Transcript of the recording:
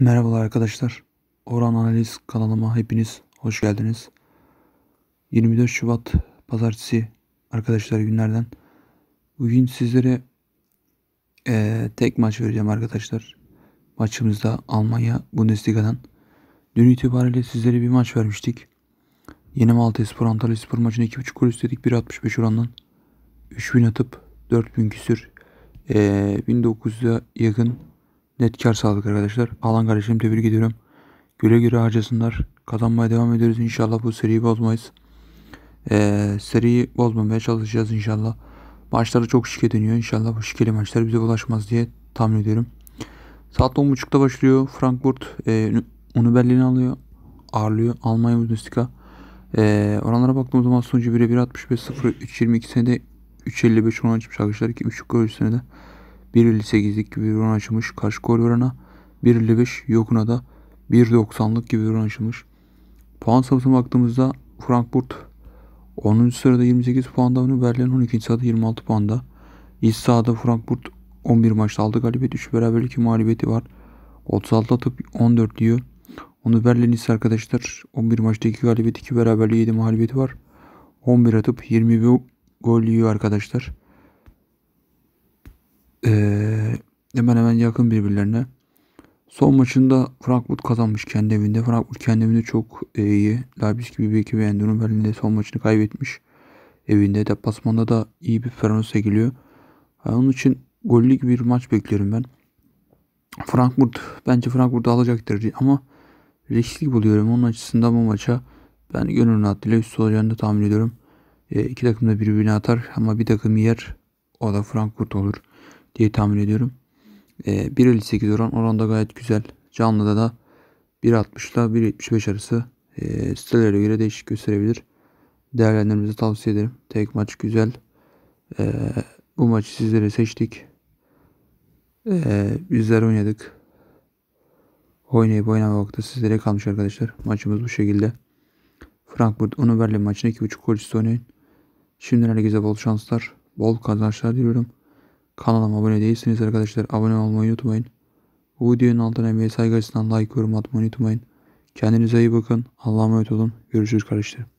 Merhabalar arkadaşlar. Orhan Analiz kanalıma hepiniz hoş geldiniz. 24 Şubat Pazartesi arkadaşlar günlerden. Bugün sizlere e, tek maç vereceğim arkadaşlar. Maçımızda Almanya Bundesliga'dan. Dün itibariyle sizlere bir maç vermiştik. Yeni Malta Spor Antalya Spor maçını 2.5 gol istedik 1.65 orandan. 3000 atıp 4000 küsür e, 1900'e yakın net sağlık arkadaşlar. Alan kardeşim tebrik ediyorum. Güle güle harcasınlar. Kazanmaya devam ediyoruz. İnşallah bu seriyi bozmayız. Ee, seriyi bozmamaya çalışacağız inşallah. Maçlarda çok şike dönüyor. İnşallah bu şikeli maçlar bize ulaşmaz diye tahmin ediyorum. Saat 10.30'da başlıyor. Frankfurt e, onu Berlin'i alıyor. Ağırlıyor. Almanya Bundesliga. E, oranlara baktığımız zaman sonucu 1'e 1.65 0 3.22 senede 3.55 oran çıkmış arkadaşlar. 2.5 gol senede. 1.58'lik gibi bir oran açılmış. Karşı gol verana oranı 1.55 yokuna da 1.90'lık gibi bir oran açılmış. Puan sırasına baktığımızda Frankfurt 10. sırada 28 puanda önü Berlin 12. sırada 26 puanda. İç sahada Frankfurt 11 maçta aldı galibiyet 3 beraberlik 2 mağlubiyeti var. 36 atıp 14 diyor. Onu Berlin ise arkadaşlar 11 maçta 2 galibiyet 2 beraberliği 7 mağlubiyeti var. 11 atıp 21 gol yiyor arkadaşlar e, hemen hemen yakın birbirlerine. Son maçında Frankfurt kazanmış kendi evinde. Frankfurt kendi evinde çok e, iyi. Leipzig gibi bir ekibi Endurun Berlin'de son maçını kaybetmiş. Evinde de Pasman'da da iyi bir Fransa geliyor. Yani onun için gollük bir maç bekliyorum ben. Frankfurt bence Frankfurt alacaktır ama riskli buluyorum. Onun açısından bu maça ben gönül rahatlığıyla üst olacağını da tahmin ediyorum. E, iki takım da birbirine atar ama bir takım yer o da Frankfurt olur diye tahmin ediyorum. E, ee, 1.58 oran oran da gayet güzel. Canlıda da 1.60 ile 1.75 arası e, sitelere göre değişik gösterebilir. Değerlendirmenizi tavsiye ederim. Tek maç güzel. E, bu maçı sizlere seçtik. E, bizler oynadık. Oynayıp vakti sizlere kalmış arkadaşlar. Maçımız bu şekilde. Frankfurt Onu Berlin maçına 2.5 gol üstü oynayın. Şimdiden herkese bol şanslar, bol kazançlar diliyorum. Kanalıma abone değilseniz arkadaşlar abone olmayı unutmayın. Bu videonun altına bir saygı açısından like yorum atmayı unutmayın. Kendinize iyi bakın. Allah'a emanet olun. Görüşürüz kardeşlerim.